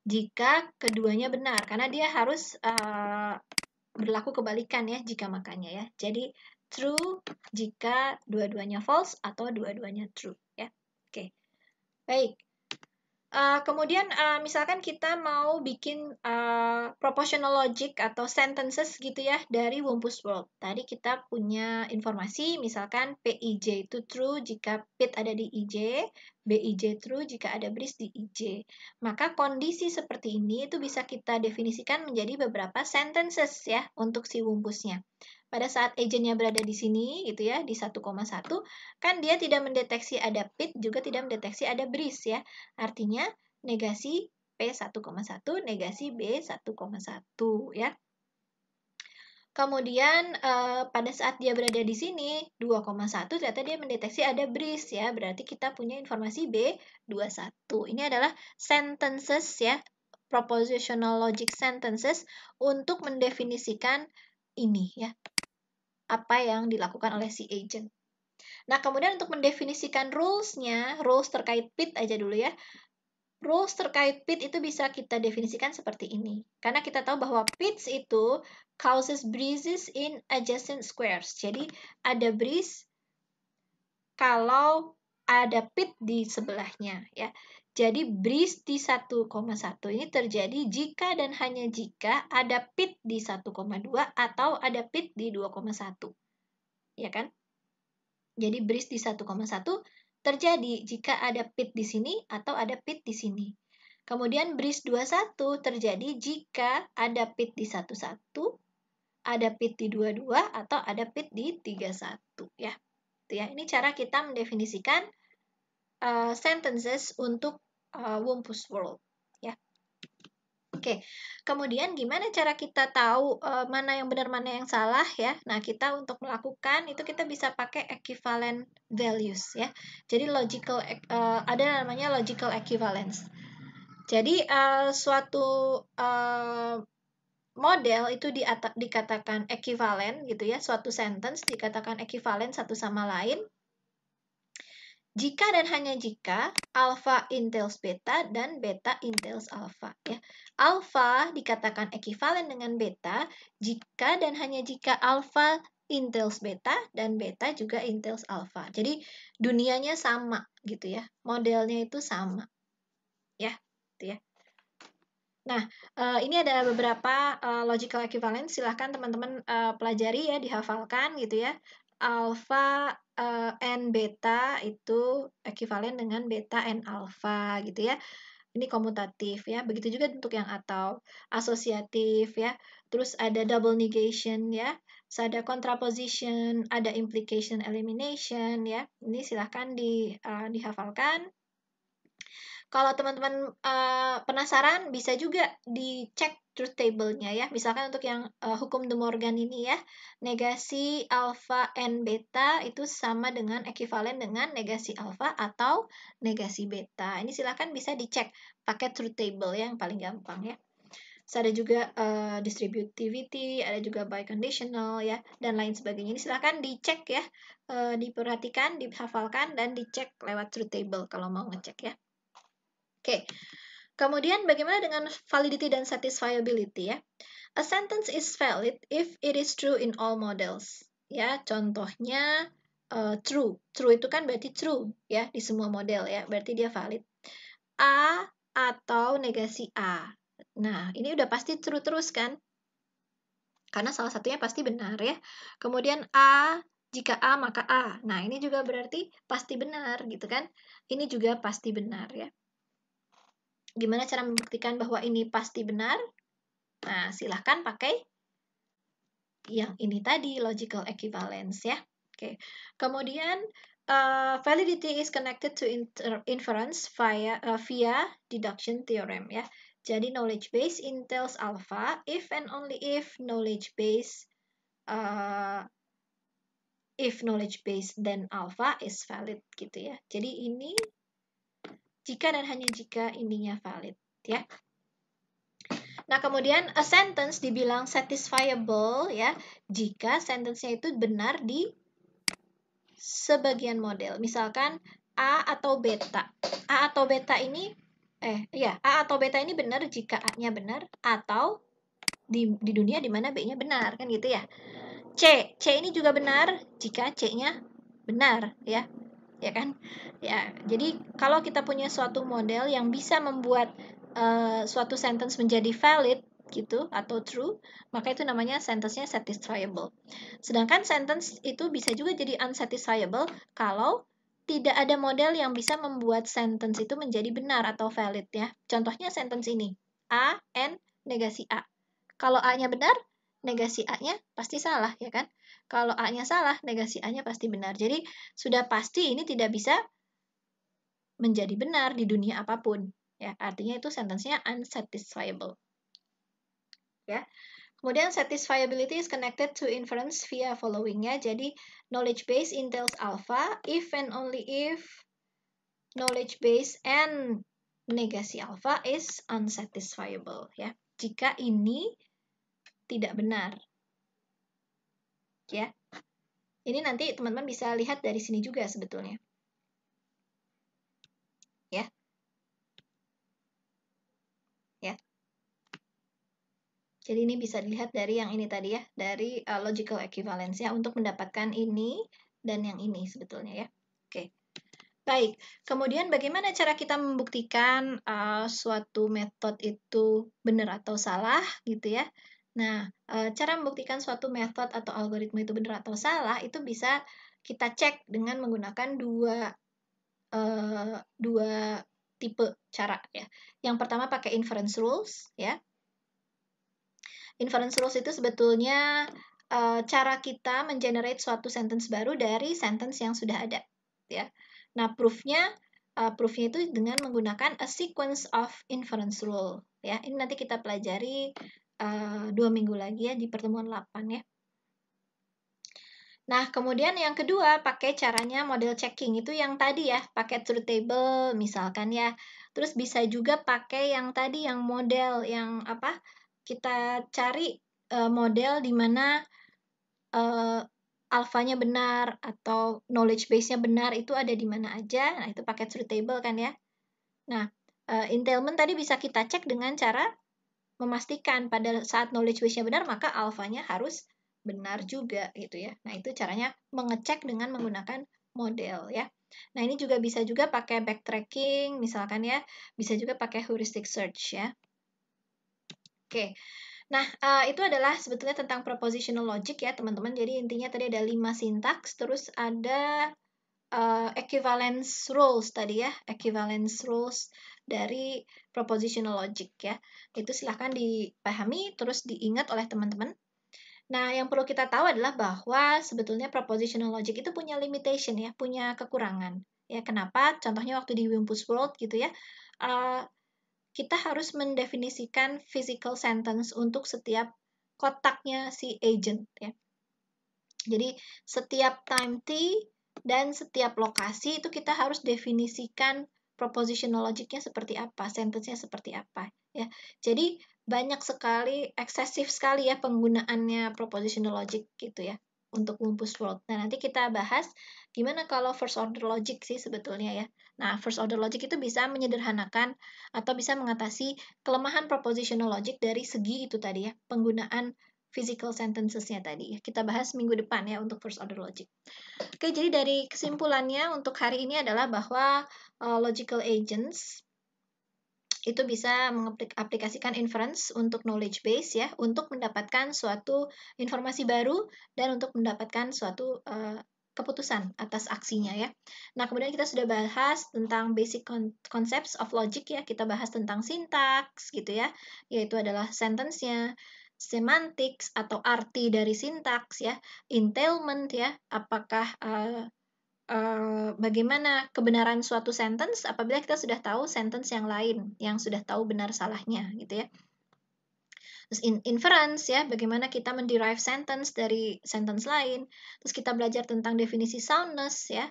jika keduanya benar karena dia harus uh, berlaku kebalikan ya jika makanya ya. Jadi true jika dua-duanya false atau dua-duanya true ya. Oke. Okay. Baik. Uh, kemudian uh, misalkan kita mau bikin uh, proportional logic atau sentences gitu ya dari Wumpus World. Tadi kita punya informasi misalkan PIJ itu true jika PIT ada di IJ, BIJ true jika ada BRIS di IJ. Maka kondisi seperti ini itu bisa kita definisikan menjadi beberapa sentences ya untuk si Wumpusnya pada saat agentnya berada di sini gitu ya di 1,1 kan dia tidak mendeteksi ada pit juga tidak mendeteksi ada breeze ya artinya negasi P 1,1 negasi B 1,1 ya Kemudian eh, pada saat dia berada di sini 2,1 ternyata dia mendeteksi ada breeze ya. Berarti kita punya informasi B21. Ini adalah sentences ya, propositional logic sentences untuk mendefinisikan ini ya, apa yang dilakukan oleh si agent. Nah, kemudian untuk mendefinisikan rules-nya, rules terkait pit aja dulu ya. Rules terkait pit itu bisa kita definisikan seperti ini. Karena kita tahu bahwa bids itu causes breezes in adjacent squares. Jadi, ada breeze kalau ada pit di sebelahnya ya. Jadi bris di 1,1 ini terjadi jika dan hanya jika ada pit di 1,2 atau ada pit di 2,1. Ya kan? Jadi bris di 1,1 terjadi jika ada pit di sini atau ada pit di sini. Kemudian bris 21 terjadi jika ada pit di 11, ada pit di 22 atau ada pit di 31 ya. ya. Ini cara kita mendefinisikan uh, sentences untuk uh, Wumpus World ya. Oke, kemudian gimana cara kita tahu uh, mana yang benar mana yang salah ya? Nah, kita untuk melakukan itu kita bisa pakai equivalent values ya. Jadi logical e, uh, ada namanya logical equivalence. Jadi uh, suatu uh, model itu di dikatakan equivalent gitu ya, suatu sentence dikatakan equivalent satu sama lain jika dan hanya jika alfa entails beta dan beta entails alfa ya. Alfa dikatakan ekivalen dengan beta jika dan hanya jika alfa entails beta dan beta juga entails alfa. Jadi dunianya sama gitu ya. Modelnya itu sama. Ya, gitu ya. Nah, eh, ini ada beberapa eh, logical equivalence. Silahkan teman-teman eh, pelajari ya, dihafalkan gitu ya. Alpha uh, N beta itu ekuivalen dengan beta N alpha gitu ya. Ini komutatif ya. Begitu juga untuk yang atau asosiatif ya. Terus ada double negation ya. so, ada contraposition, ada implication elimination ya. Ini silahkan di uh, dihafalkan. Kalau teman-teman uh, penasaran bisa juga dicek truth table-nya ya. Misalkan untuk yang uh, hukum De Morgan ini ya, negasi alfa n beta itu sama dengan ekuivalen dengan negasi alfa atau negasi beta. Ini silahkan bisa dicek pakai truth table ya, yang paling gampang ya. So, ada juga uh, distributivity, ada juga biconditional ya dan lain sebagainya. Ini silahkan dicek ya, uh, diperhatikan, dihafalkan dan dicek lewat truth table kalau mau ngecek ya. Oke. Okay. Kemudian bagaimana dengan validity dan satisfiability ya? A sentence is valid if it is true in all models. Ya, contohnya uh, true. True itu kan berarti true ya di semua model ya, berarti dia valid. A atau negasi A. Nah, ini udah pasti true terus kan? Karena salah satunya pasti benar ya. Kemudian A jika A maka A. Nah, ini juga berarti pasti benar gitu kan? Ini juga pasti benar ya. Gimana cara membuktikan bahwa ini pasti benar? Nah, silahkan pakai yang ini tadi, logical equivalence ya. Oke, kemudian uh, validity is connected to inference via, uh, via deduction theorem ya. Jadi knowledge base entails alpha if and only if knowledge base uh, if knowledge base then alpha is valid gitu ya. Jadi ini jika dan hanya jika intinya valid, ya. Nah, kemudian a sentence dibilang satisfiable ya jika sentence-nya itu benar di sebagian model. Misalkan A atau beta. A atau beta ini eh ya, A atau beta ini benar jika A-nya benar atau di, di dunia di mana B-nya benar, kan gitu ya. C, C ini juga benar jika C-nya benar ya ya kan ya jadi kalau kita punya suatu model yang bisa membuat uh, suatu sentence menjadi valid gitu atau true maka itu namanya sentence-nya satisfiable sedangkan sentence itu bisa juga jadi unsatisfiable kalau tidak ada model yang bisa membuat sentence itu menjadi benar atau valid ya contohnya sentence ini a n negasi a kalau a-nya benar negasi A-nya pasti salah, ya kan? Kalau A-nya salah, negasi A-nya pasti benar. Jadi, sudah pasti ini tidak bisa menjadi benar di dunia apapun. Ya, artinya itu sentensinya unsatisfiable. Ya. Kemudian satisfiability is connected to inference via following-nya. Jadi, knowledge base entails alpha if and only if knowledge base and negasi alpha is unsatisfiable ya. Jika ini tidak benar. Ya. Ini nanti teman-teman bisa lihat dari sini juga sebetulnya. Ya. Ya. Jadi ini bisa dilihat dari yang ini tadi ya, dari uh, logical equivalence ya untuk mendapatkan ini dan yang ini sebetulnya ya. Oke. Baik, kemudian bagaimana cara kita membuktikan uh, suatu metode itu benar atau salah gitu ya? Nah, eh, cara membuktikan suatu method atau algoritma itu benar atau salah itu bisa kita cek dengan menggunakan dua eh, dua tipe cara ya. Yang pertama pakai inference rules ya. Inference rules itu sebetulnya eh, cara kita mengenerate suatu sentence baru dari sentence yang sudah ada ya. Nah, proofnya uh, proofnya itu dengan menggunakan a sequence of inference rule ya. Ini nanti kita pelajari Eh, dua minggu lagi ya di pertemuan 8 ya. Nah, kemudian yang kedua, pakai caranya model checking itu yang tadi ya, pakai truth table misalkan ya. Terus bisa juga pakai yang tadi yang model yang apa? Kita cari uh, model di mana uh, alfanya benar atau knowledge base-nya benar itu ada di mana aja. Nah, itu pakai truth table kan ya. Nah, uh, entailment tadi bisa kita cek dengan cara memastikan pada saat knowledge base-nya benar, maka alfanya harus benar juga gitu ya. Nah, itu caranya mengecek dengan menggunakan model ya. Nah, ini juga bisa juga pakai backtracking misalkan ya, bisa juga pakai heuristic search ya. Oke. Nah, eh, itu adalah sebetulnya tentang propositional logic ya, teman-teman. Jadi intinya tadi ada lima sintaks, terus ada uh, equivalence rules tadi ya, equivalence rules dari propositional logic ya. Itu silahkan dipahami terus diingat oleh teman-teman. Nah, yang perlu kita tahu adalah bahwa sebetulnya propositional logic itu punya limitation ya, punya kekurangan. Ya, kenapa? Contohnya waktu di Wimpus World gitu ya, uh, kita harus mendefinisikan physical sentence untuk setiap kotaknya si agent ya. Jadi, setiap time t dan setiap lokasi itu kita harus definisikan propositional logicnya seperti apa, sentence-nya seperti apa, ya. Jadi banyak sekali, eksesif sekali ya penggunaannya propositional logic gitu ya untuk lumpus world. Nah nanti kita bahas gimana kalau first order logic sih sebetulnya ya. Nah first order logic itu bisa menyederhanakan atau bisa mengatasi kelemahan propositional logic dari segi itu tadi ya penggunaan physical sentences-nya tadi. Kita bahas minggu depan ya untuk first order logic. Oke, jadi dari kesimpulannya untuk hari ini adalah bahwa uh, logical agents itu bisa mengaplikasikan inference untuk knowledge base ya, untuk mendapatkan suatu informasi baru dan untuk mendapatkan suatu uh, keputusan atas aksinya ya. Nah, kemudian kita sudah bahas tentang basic concepts of logic ya. Kita bahas tentang sintaks gitu ya, yaitu adalah sentence-nya semantics atau arti dari sintaks ya, entailment ya, apakah uh, uh, bagaimana kebenaran suatu sentence apabila kita sudah tahu sentence yang lain yang sudah tahu benar salahnya gitu ya. Terus in inference ya, bagaimana kita menderive sentence dari sentence lain. Terus kita belajar tentang definisi soundness ya.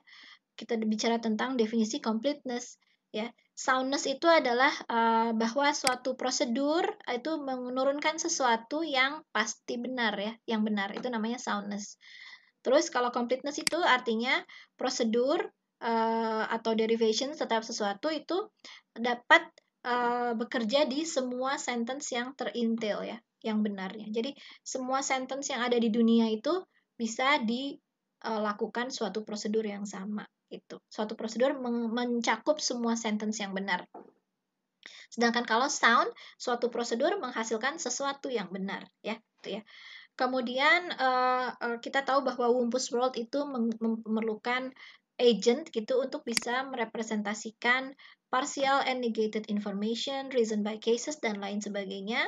Kita bicara tentang definisi completeness ya. Soundness itu adalah uh, bahwa suatu prosedur eh, itu menurunkan sesuatu yang pasti benar ya, yang benar itu namanya soundness. Terus kalau completeness itu artinya prosedur uh, atau derivation setiap sesuatu itu dapat uh, bekerja di semua sentence yang terintel ya, yang benar ya. Jadi semua sentence yang ada di dunia itu bisa dilakukan suatu prosedur yang sama. Itu suatu prosedur mencakup semua sentence yang benar. Sedangkan kalau sound, suatu prosedur menghasilkan sesuatu yang benar, ya, itu ya. Kemudian eh, eh, kita tahu bahwa Wumpus World itu memerlukan agent gitu untuk bisa merepresentasikan partial and negated information, reason by cases dan lain sebagainya.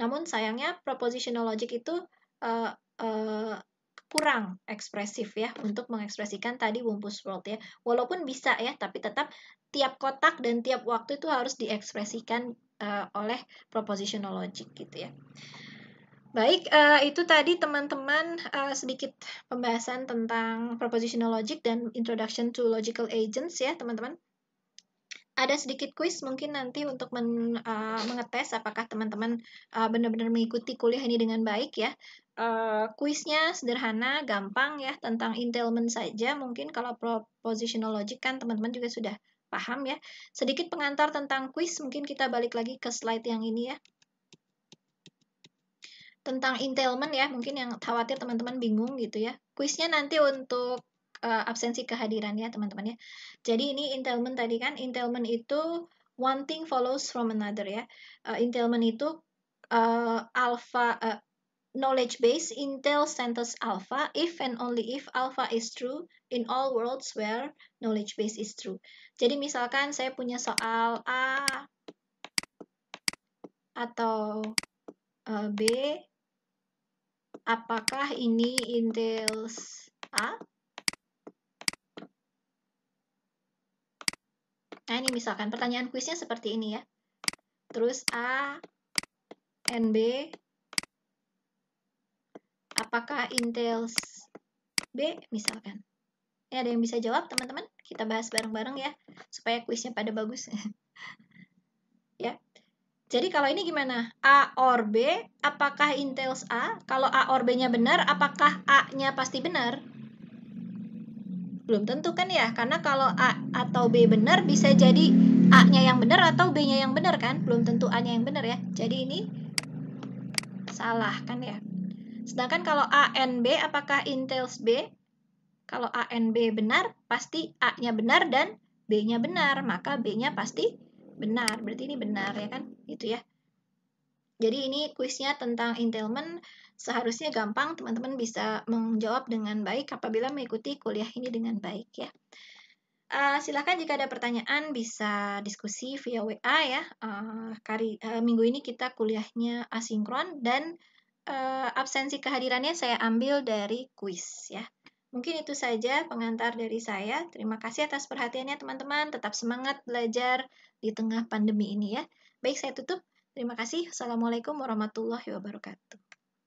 Namun sayangnya propositional logic itu eh, kurang ekspresif ya untuk mengekspresikan tadi Wumpus World ya. Walaupun bisa ya, tapi tetap tiap kotak dan tiap waktu itu harus diekspresikan uh, oleh propositional logic gitu ya. Baik, uh, itu tadi teman-teman uh, sedikit pembahasan tentang propositional logic dan introduction to logical agents ya teman-teman ada sedikit kuis mungkin nanti untuk men, uh, mengetes apakah teman-teman uh, benar-benar mengikuti kuliah ini dengan baik ya. Uh, sederhana, gampang ya tentang entailment saja. Mungkin kalau propositional logic kan teman-teman juga sudah paham ya. Sedikit pengantar tentang kuis, mungkin kita balik lagi ke slide yang ini ya. Tentang entailment ya, mungkin yang khawatir teman-teman bingung gitu ya. Kuisnya nanti untuk uh, absensi kehadiran ya teman-teman ya. Jadi ini entailment tadi kan, entailment itu one thing follows from another ya. Uh, entailment itu uh, alpha uh, knowledge base Intel sentence alpha if and only if alpha is true in all worlds where knowledge base is true. Jadi misalkan saya punya soal A atau e, B, apakah ini Intel A? Nah ini misalkan pertanyaan kuisnya seperti ini ya. Terus A, B. Apakah entails B misalkan? Ya, ada yang bisa jawab teman-teman? Kita bahas bareng-bareng ya, supaya kuisnya pada bagus. ya. Jadi kalau ini gimana? A or B, apakah entails A? Kalau A or B-nya benar, apakah A-nya pasti benar? Belum tentu kan ya, karena kalau A atau B benar bisa jadi A-nya yang benar atau B-nya yang benar kan? Belum tentu A-nya yang benar ya. Jadi ini salah kan ya. Sedangkan kalau A B apakah entails B? Kalau A B benar, pasti A-nya benar dan B-nya benar, maka B-nya pasti benar. Berarti ini benar ya kan? Gitu ya. Jadi ini kuisnya tentang entailment seharusnya gampang, teman-teman bisa menjawab dengan baik apabila mengikuti kuliah ini dengan baik ya. Uh, eh, silahkan jika ada pertanyaan bisa diskusi via WA ya. Uh, kari, uh, minggu ini kita kuliahnya asinkron dan uh, absensi kehadirannya saya ambil dari kuis ya. Mungkin itu saja pengantar dari saya. Terima kasih atas perhatiannya teman-teman. Tetap semangat belajar di tengah pandemi ini ya. Baik, saya tutup. Terima kasih. Assalamualaikum warahmatullahi wabarakatuh.